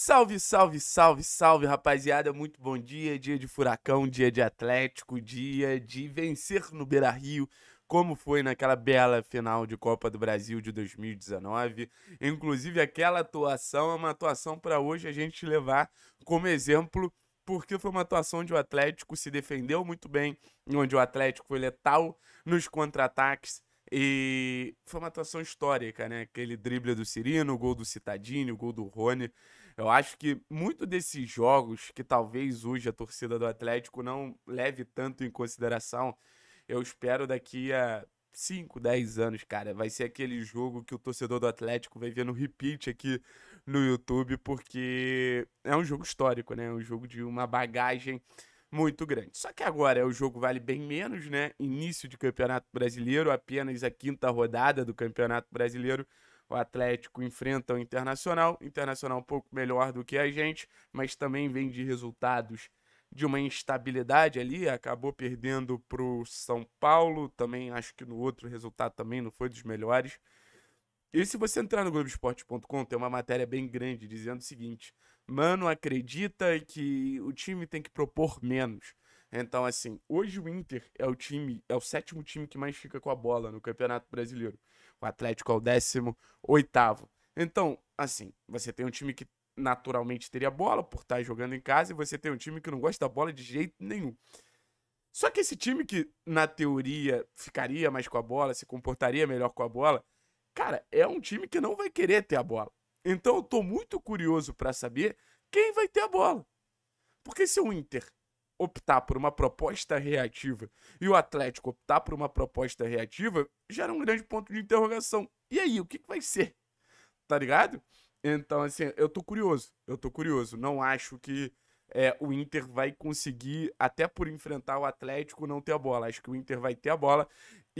Salve, salve, salve, salve, rapaziada. Muito bom dia. Dia de furacão, dia de Atlético, dia de vencer no Beira Rio, como foi naquela bela final de Copa do Brasil de 2019. Inclusive, aquela atuação é uma atuação para hoje a gente levar como exemplo, porque foi uma atuação onde o Atlético se defendeu muito bem, onde o Atlético foi letal nos contra-ataques. E foi uma atuação histórica, né? Aquele drible do Cirino, o gol do Citadini, o gol do Rony. Eu acho que muito desses jogos que talvez hoje a torcida do Atlético não leve tanto em consideração, eu espero daqui a 5, 10 anos, cara, vai ser aquele jogo que o torcedor do Atlético vai ver no repeat aqui no YouTube, porque é um jogo histórico, né? É um jogo de uma bagagem muito grande. Só que agora é o jogo vale bem menos, né? Início de Campeonato Brasileiro, apenas a quinta rodada do Campeonato Brasileiro o Atlético enfrenta o Internacional. Internacional um pouco melhor do que a gente, mas também vem de resultados de uma instabilidade ali, acabou perdendo para o São Paulo, também acho que no outro resultado também não foi dos melhores. E se você entrar no Globoesporte.com, tem uma matéria bem grande dizendo o seguinte: Mano acredita que o time tem que propor menos. Então, assim, hoje o Inter é o time, é o sétimo time que mais fica com a bola no Campeonato Brasileiro. O Atlético é o 18. Então, assim, você tem um time que naturalmente teria bola por estar jogando em casa e você tem um time que não gosta da bola de jeito nenhum. Só que esse time que, na teoria, ficaria mais com a bola, se comportaria melhor com a bola, cara, é um time que não vai querer ter a bola. Então eu tô muito curioso para saber quem vai ter a bola. Porque se o Inter optar por uma proposta reativa e o Atlético optar por uma proposta reativa, gera um grande ponto de interrogação. E aí, o que, que vai ser? Tá ligado? Então, assim, eu tô curioso. Eu tô curioso. Não acho que é, o Inter vai conseguir, até por enfrentar o Atlético, não ter a bola. Acho que o Inter vai ter a bola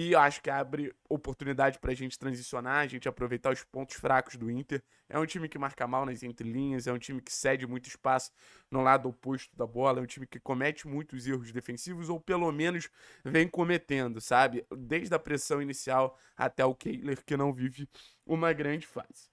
e acho que abre oportunidade para a gente transicionar, a gente aproveitar os pontos fracos do Inter. É um time que marca mal nas entrelinhas, é um time que cede muito espaço no lado oposto da bola, é um time que comete muitos erros defensivos, ou pelo menos vem cometendo, sabe? Desde a pressão inicial até o Kehler, que não vive uma grande fase.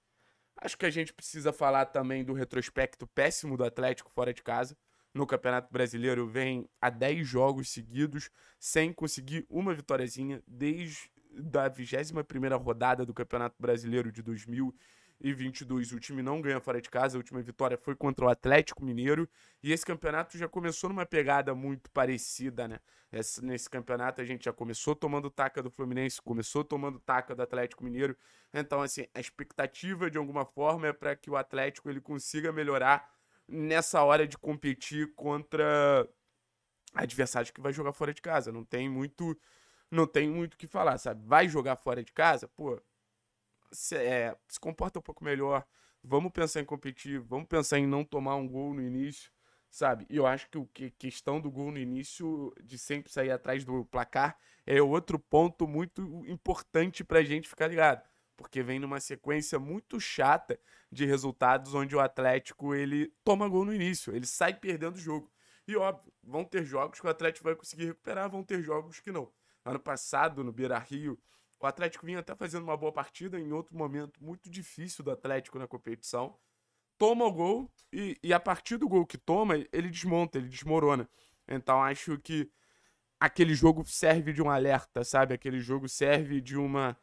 Acho que a gente precisa falar também do retrospecto péssimo do Atlético fora de casa no Campeonato Brasileiro vem a 10 jogos seguidos sem conseguir uma vitóriazinha desde da 21ª rodada do Campeonato Brasileiro de 2022. O time não ganha fora de casa, a última vitória foi contra o Atlético Mineiro e esse campeonato já começou numa pegada muito parecida, né? Esse, nesse campeonato a gente já começou tomando taca do Fluminense, começou tomando taca do Atlético Mineiro. Então, assim, a expectativa de alguma forma é para que o Atlético ele consiga melhorar nessa hora de competir contra adversário que vai jogar fora de casa. Não tem muito não tem muito o que falar, sabe? Vai jogar fora de casa, pô, se, é, se comporta um pouco melhor. Vamos pensar em competir, vamos pensar em não tomar um gol no início, sabe? E eu acho que o que questão do gol no início, de sempre sair atrás do placar, é outro ponto muito importante pra gente ficar ligado porque vem numa sequência muito chata de resultados onde o Atlético ele toma gol no início, ele sai perdendo o jogo. E óbvio, vão ter jogos que o Atlético vai conseguir recuperar, vão ter jogos que não. Ano passado, no Beira-Rio, o Atlético vinha até fazendo uma boa partida em outro momento muito difícil do Atlético na competição. Toma o gol e, e a partir do gol que toma, ele desmonta, ele desmorona. Então acho que aquele jogo serve de um alerta, sabe? Aquele jogo serve de uma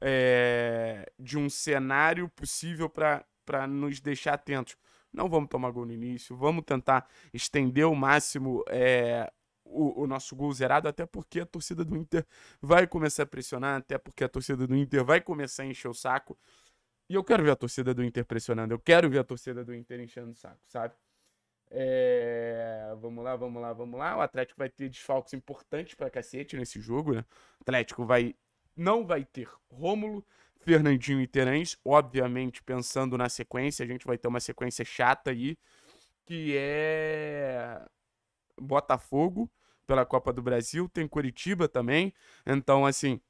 é, de um cenário possível para nos deixar atentos. Não vamos tomar gol no início, vamos tentar estender ao máximo é, o, o, nosso gol zerado, até porque a torcida do Inter vai começar a pressionar, até porque a torcida do Inter vai começar a encher o saco. E eu quero ver a torcida do Inter pressionando, eu quero ver a torcida do Inter enchendo o saco, sabe? É, vamos lá, vamos lá, vamos lá. O Atlético vai ter desfalques importantes para cacete nesse jogo, né? O Atlético vai não vai ter Rômulo, Fernandinho e Terãs, obviamente pensando na sequência, a gente vai ter uma sequência chata aí, que é Botafogo pela Copa do Brasil, tem Curitiba também, então assim,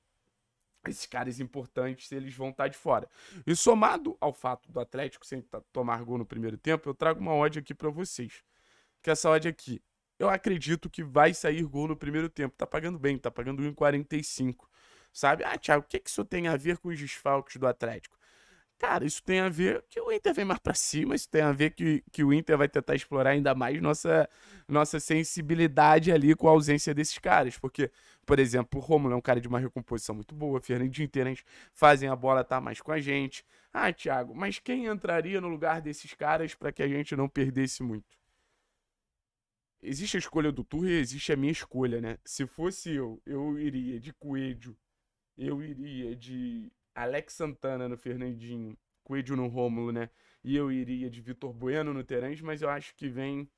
esses caras importantes, eles vão estar tá de fora. E somado ao fato do Atlético sem tomar gol no primeiro tempo, eu trago uma odd aqui para vocês. Que essa odd aqui, eu acredito que vai sair gol no primeiro tempo. Tá pagando bem, tá pagando 1,45. Sabe? Ah, Thiago, o que, que isso tem a ver com os desfalques do Atlético? Cara, isso tem a ver que o Inter vem mais para cima, isso tem a ver que, que o Inter vai tentar explorar ainda mais nossa, nossa sensibilidade ali com a ausência desses caras. Porque, por exemplo, o Romulo é um cara de uma recomposição muito boa, Fernandinho e Terence fazem a bola estar tá mais com a gente. Ah, Thiago, mas quem entraria no lugar desses caras para que a gente não perdesse muito? Existe a escolha do Turre, existe a minha escolha, né? Se fosse eu, eu iria de Coelho, eu iria de Alex Santana no Fernandinho, Coelho no Rômulo, né? E eu iria de Vitor Bueno no Terence, mas eu acho que vem.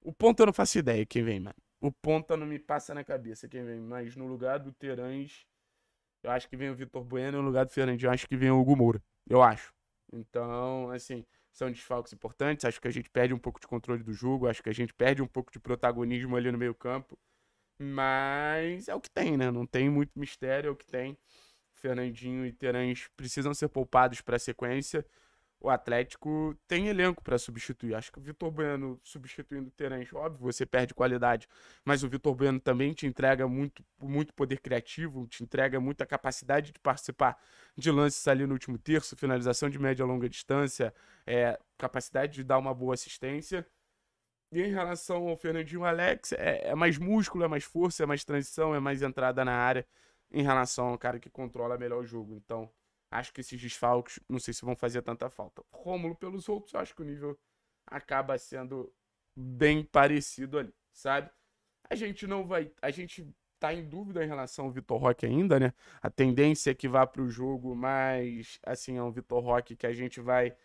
O ponto eu não faço ideia quem vem, mano. O ponta não me passa na cabeça quem vem, mas no lugar do Terãs, eu acho que vem o Vitor Bueno, no lugar do Fernandinho, eu acho que vem o Hugo Moura. Eu acho. Então, assim, são desfalques importantes. Acho que a gente perde um pouco de controle do jogo, acho que a gente perde um pouco de protagonismo ali no meio-campo. Mas é o que tem, né? Não tem muito mistério, é o que tem. Fernandinho e Terãs precisam ser poupados para a sequência. O Atlético tem elenco para substituir. Acho que o Vitor Bueno substituindo o Terãs, óbvio, você perde qualidade, mas o Vitor Bueno também te entrega muito, muito poder criativo, te entrega muita capacidade de participar de lances ali no último terço, finalização de média e longa distância, é, capacidade de dar uma boa assistência. E em relação ao Fernandinho Alex, é, é, mais músculo, é mais força, é mais transição, é mais entrada na área em relação ao cara que controla melhor o jogo. Então, acho que esses desfalques, não sei se vão fazer tanta falta. Rômulo, pelos outros, acho que o nível acaba sendo bem parecido ali, sabe? A gente não vai. A gente tá em dúvida em relação ao Vitor Roque ainda, né? A tendência é que vá para o jogo, mas assim, é um Vitor Roque que a gente vai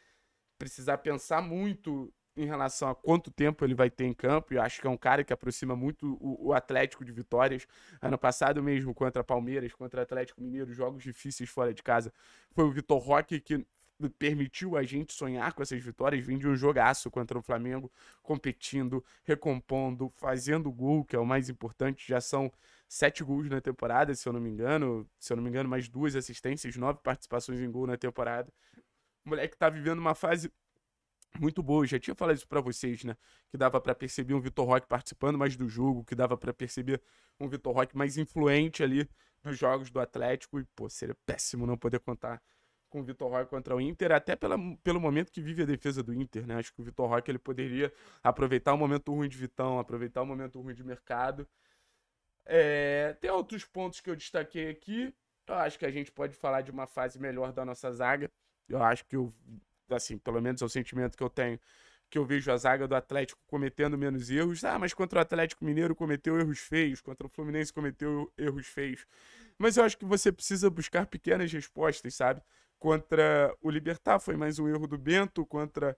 precisar pensar muito em relação a quanto tempo ele vai ter em campo. Eu acho que é um cara que aproxima muito o, o Atlético de vitórias. Ano passado mesmo, contra Palmeiras, contra Atlético Mineiro, jogos difíceis fora de casa. Foi o Vitor Roque que permitiu a gente sonhar com essas vitórias, vem de um jogaço contra o Flamengo, competindo, recompondo, fazendo gol, que é o mais importante, já são sete gols na temporada, se eu não me engano, se eu não me engano, mais duas assistências, nove participações em gol na temporada. O moleque tá vivendo uma fase muito boa. Eu já tinha falado isso para vocês, né? Que dava para perceber um Vitor Roque participando mais do jogo, que dava para perceber um Vitor Roque mais influente ali nos jogos do Atlético. E, pô, seria péssimo não poder contar com o Vitor Roque contra o Inter, até pela, pelo momento que vive a defesa do Inter, né? Acho que o Vitor Roque ele poderia aproveitar o momento ruim de Vitão, aproveitar o momento ruim de mercado. É, tem outros pontos que eu destaquei aqui. Eu acho que a gente pode falar de uma fase melhor da nossa zaga. Eu acho que o assim, pelo menos é o sentimento que eu tenho, que eu vejo a zaga do Atlético cometendo menos erros. Ah, mas contra o Atlético Mineiro cometeu erros feios, contra o Fluminense cometeu erros feios. Mas eu acho que você precisa buscar pequenas respostas, sabe? Contra o Libertar foi mais um erro do Bento, contra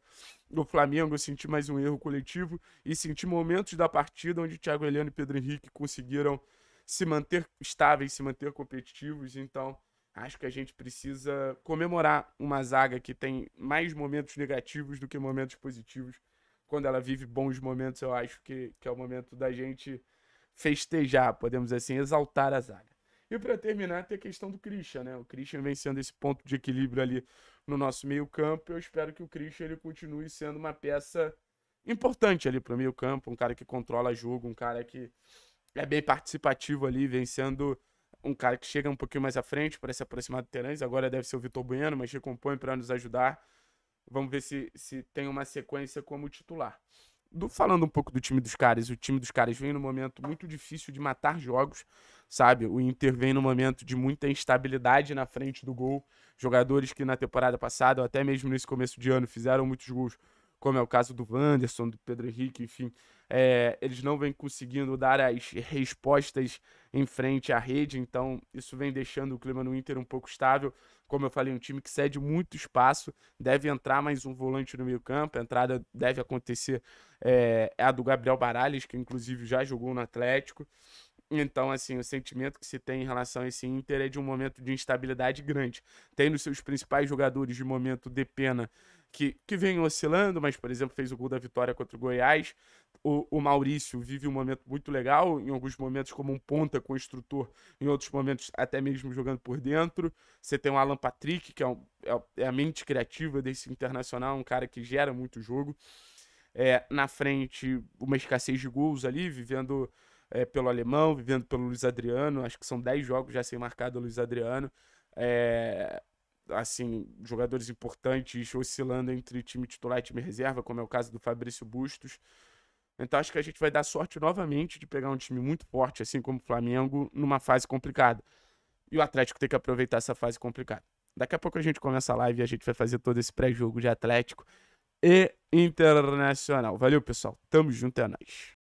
o Flamengo eu senti mais um erro coletivo e senti momentos da partida onde Thiago Heleno e Pedro Henrique conseguiram se manter estáveis, se manter competitivos, então Acho que a gente precisa comemorar uma zaga que tem mais momentos negativos do que momentos positivos. Quando ela vive bons momentos, eu acho que, que é o momento da gente festejar, podemos assim, exaltar a zaga. E para terminar, tem a questão do Christian, né? O Christian vem sendo esse ponto de equilíbrio ali no nosso meio-campo. Eu espero que o Christian ele continue sendo uma peça importante ali para o meio-campo, um cara que controla jogo, um cara que é bem participativo ali, vencendo. sendo um cara que chega um pouquinho mais à frente para se aproximar do Terãs. Agora deve ser o Vitor Bueno, mas recompõe para nos ajudar. Vamos ver se, se tem uma sequência como titular. Do, falando um pouco do time dos caras, o time dos caras vem num momento muito difícil de matar jogos, sabe? O Inter vem num momento de muita instabilidade na frente do gol. Jogadores que na temporada passada, ou até mesmo nesse começo de ano, fizeram muitos gols, como é o caso do Wanderson, do Pedro Henrique, enfim, é, eles não vêm conseguindo dar as respostas em frente à rede, então isso vem deixando o clima no Inter um pouco estável. Como eu falei, um time que cede muito espaço, deve entrar mais um volante no meio-campo, a entrada deve acontecer é, é a do Gabriel Baralhas, que inclusive já jogou no Atlético. Então, assim, o sentimento que se tem em relação a esse Inter é de um momento de instabilidade grande. Tem nos seus principais jogadores de momento de pena que, que vem oscilando, mas, por exemplo, fez o gol da vitória contra o Goiás. O, o Maurício vive um momento muito legal, em alguns momentos como um ponta construtor, em outros momentos até mesmo jogando por dentro. Você tem o Alan Patrick, que é, um, é, é a mente criativa desse internacional, um cara que gera muito jogo. É, na frente, uma escassez de gols ali, vivendo é, pelo alemão, vivendo pelo Luiz Adriano. Acho que são 10 jogos já sem marcado o Luiz Adriano. É, assim, jogadores importantes oscilando entre time titular e time reserva, como é o caso do Fabrício Bustos. Então acho que a gente vai dar sorte novamente de pegar um time muito forte, assim como o Flamengo, numa fase complicada. E o Atlético tem que aproveitar essa fase complicada. Daqui a pouco a gente começa a live e a gente vai fazer todo esse pré-jogo de Atlético e Internacional. Valeu, pessoal. Tamo junto, é nóis.